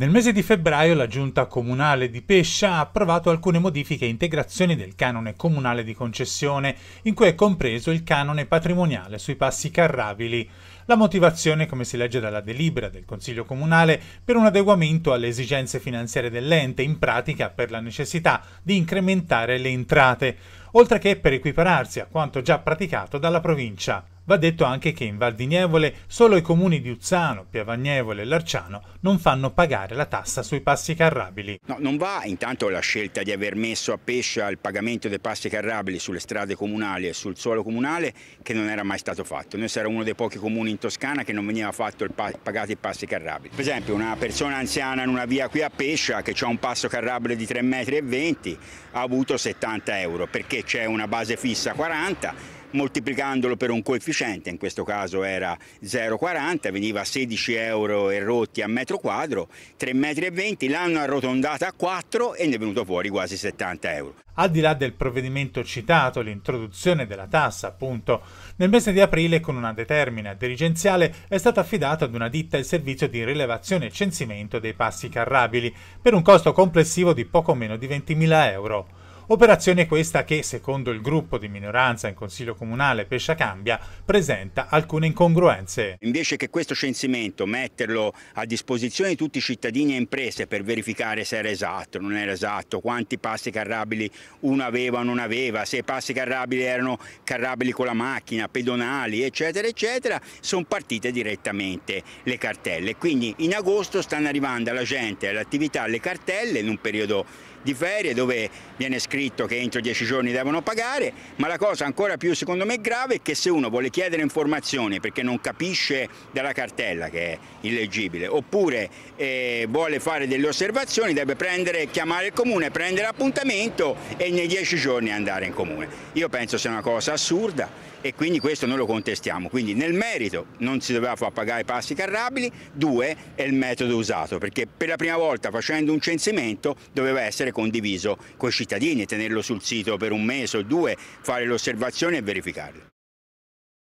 Nel mese di febbraio la Giunta Comunale di Pescia ha approvato alcune modifiche e integrazioni del canone comunale di concessione, in cui è compreso il canone patrimoniale sui passi carrabili. La motivazione, come si legge dalla delibera del Consiglio Comunale, per un adeguamento alle esigenze finanziarie dell'ente, in pratica per la necessità di incrementare le entrate, oltre che per equipararsi a quanto già praticato dalla provincia. Va detto anche che in Val di Nievole solo i comuni di Uzzano, Piavagnievole e Larciano non fanno pagare la tassa sui passi carrabili. No, non va intanto la scelta di aver messo a pescia il pagamento dei passi carrabili sulle strade comunali e sul suolo comunale che non era mai stato fatto. Noi sarà uno dei pochi comuni in Toscana che non veniva fatto il pa pagato i passi carrabili. Per esempio una persona anziana in una via qui a Pescia che ha un passo carrabile di 3,20 m ha avuto 70 euro perché c'è una base fissa 40 moltiplicandolo per un coefficiente, in questo caso era 0,40, veniva a 16 euro e rotti a metro quadro, 3,20 metri, l'hanno arrotondata a 4 e ne è venuto fuori quasi 70 euro. Al di là del provvedimento citato, l'introduzione della tassa, appunto, nel mese di aprile con una determina dirigenziale è stata affidata ad una ditta il servizio di rilevazione e censimento dei passi carrabili per un costo complessivo di poco meno di 20.000 euro. Operazione questa che, secondo il gruppo di minoranza in Consiglio Comunale Pescia Cambia, presenta alcune incongruenze. Invece che questo censimento metterlo a disposizione di tutti i cittadini e imprese per verificare se era esatto, non era esatto, quanti passi carrabili uno aveva o non aveva, se i passi carrabili erano carrabili con la macchina, pedonali, eccetera, eccetera, sono partite direttamente le cartelle. Quindi in agosto stanno arrivando alla gente, all'attività, le cartelle in un periodo di ferie dove viene scritto scritto che entro dieci giorni devono pagare, ma la cosa ancora più secondo me grave è che se uno vuole chiedere informazioni perché non capisce dalla cartella che è illeggibile, oppure eh, vuole fare delle osservazioni, deve prendere, chiamare il comune, prendere appuntamento e nei dieci giorni andare in comune. Io penso sia una cosa assurda e quindi questo noi lo contestiamo. Quindi nel merito non si doveva far pagare i passi carrabili, due è il metodo usato, perché per la prima volta facendo un censimento doveva essere condiviso con i cittadini tenerlo sul sito per un mese o due, fare l'osservazione e verificarlo.